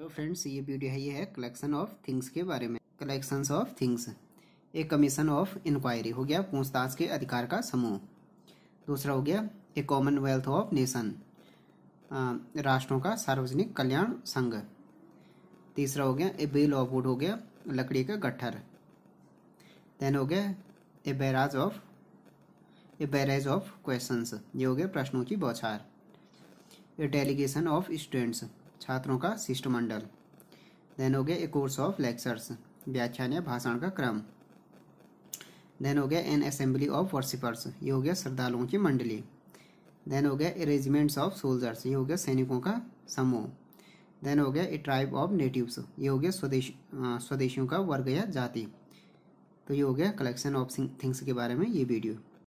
तो फ्रेंड्स ये वीडियो है ये है कलेक्शन ऑफ थिंग्स के बारे में कलेक्शन ऑफ थिंग्स एक कमीशन ऑफ इंक्वायरी हो गया पूछताछ के अधिकार का समूह दूसरा हो गया ए कॉमनवेल्थ ऑफ नेशन राष्ट्रों का सार्वजनिक कल्याण संघ तीसरा हो गया ए बिल ऑफ वुड हो गया लकड़ी का गट्ठर देन हो गया a barrage of a barrage of questions ये हो गया प्रश्नों की बौछार ए डेलीगेशन ऑफ स्टूडेंट्स छात्रों का शिष्टमंडल देन हो गया ए कोर्स ऑफ लेक्चर्स व्याख्यान या भाषण का क्रम देन हो गया एन असेंबली ऑफ वर्सिपर्स ये हो गया श्रद्धालुओं की मंडली देन हो गया रेजिमेंट्स ऑफ सोल्जर्स ये हो गया सैनिकों का समूह देन हो गया ए ट्राइब ऑफ नेटिव्स ये हो गया स्वदेश स्वदेशियों का वर्ग या जाति तो ये हो गया कलेक्शन ऑफ थिंग्स के बारे में ये वीडियो